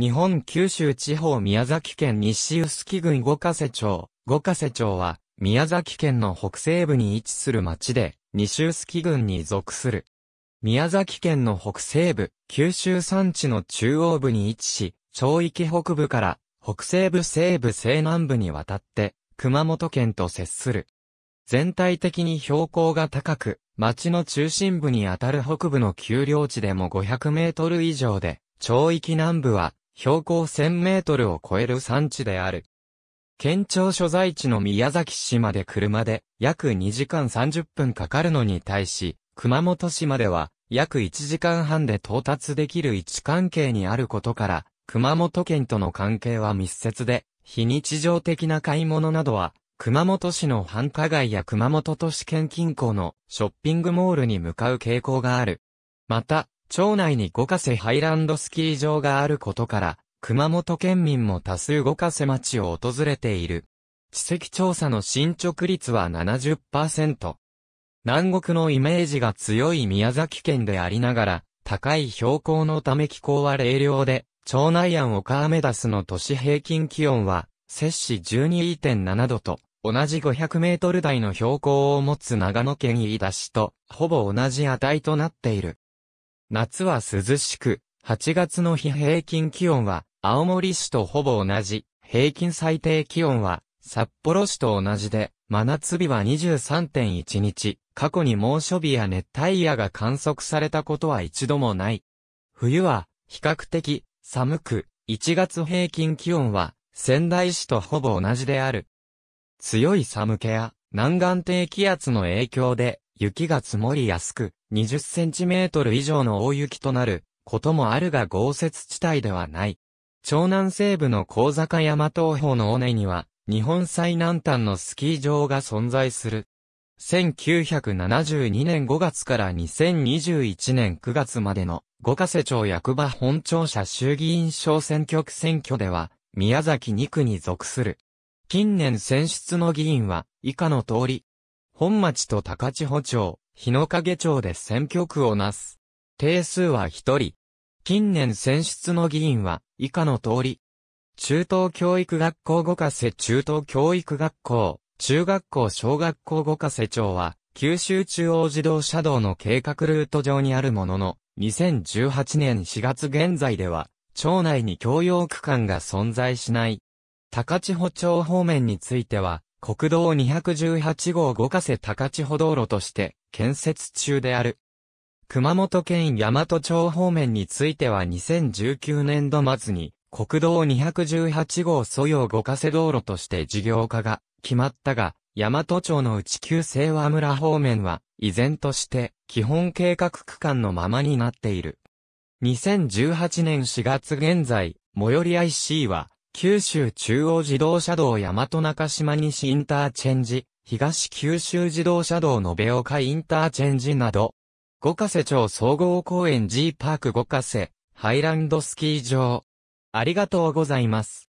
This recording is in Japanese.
日本九州地方宮崎県西臼杵郡五ヶ瀬町。五ヶ瀬町は、宮崎県の北西部に位置する町で、西臼杵郡に属する。宮崎県の北西部、九州山地の中央部に位置し、町域北部から北西部西部西南部にわたって、熊本県と接する。全体的に標高が高く、町の中心部にあたる北部の丘陵地でも500メートル以上で、町域南部は標高1000メートルを超える山地である。県庁所在地の宮崎市まで車で約2時間30分かかるのに対し、熊本市までは約1時間半で到達できる位置関係にあることから、熊本県との関係は密接で、非日常的な買い物などは、熊本市の繁華街や熊本都市圏近郊のショッピングモールに向かう傾向がある。また、町内に五ヶ瀬ハイランドスキー場があることから、熊本県民も多数五ヶ瀬町を訪れている。地籍調査の進捗率は70%。南国のイメージが強い宮崎県でありながら、高い標高のため気候は冷涼で、町内安岡アメダスの都市平均気温は、摂氏12.7度と、同じ500メートル台の標高を持つ長野県飯田市と、ほぼ同じ値となっている。夏は涼しく、8月の日平均気温は、青森市とほぼ同じ、平均最低気温は、札幌市と同じで、真夏日は23.1日、過去に猛暑日や熱帯夜が観測されたことは一度もない。冬は、比較的、寒く、1月平均気温は、仙台市とほぼ同じである。強い寒気や、南岸低気圧の影響で、雪が積もりやすく、20センチメートル以上の大雪となることもあるが豪雪地帯ではない。長南西部の高坂山東方の尾根には、日本最南端のスキー場が存在する。1972年5月から2021年9月までの五ヶ瀬町役場本庁舎衆議院小選挙区選挙では、宮崎2区に属する。近年選出の議員は、以下の通り、本町と高千穂町、日の影町で選挙区をなす。定数は一人。近年選出の議員は、以下の通り。中等教育学校五ヶ瀬中等教育学校、中学校小学校五ヶ瀬町は、九州中央自動車道の計画ルート上にあるものの、2018年4月現在では、町内に共用区間が存在しない。高千穂町方面については、国道218号五ヶ瀬高千穂道路として建設中である。熊本県大和町方面については2019年度末に国道218号蘇用五ヶ瀬道路として事業化が決まったが、大和町の内旧清和村方面は依然として基本計画区間のままになっている。2018年4月現在、最寄り IC は九州中央自動車道大和中島西インターチェンジ、東九州自動車道延岡インターチェンジなど、五ヶ瀬町総合公園 G パーク五ヶ瀬、ハイランドスキー場。ありがとうございます。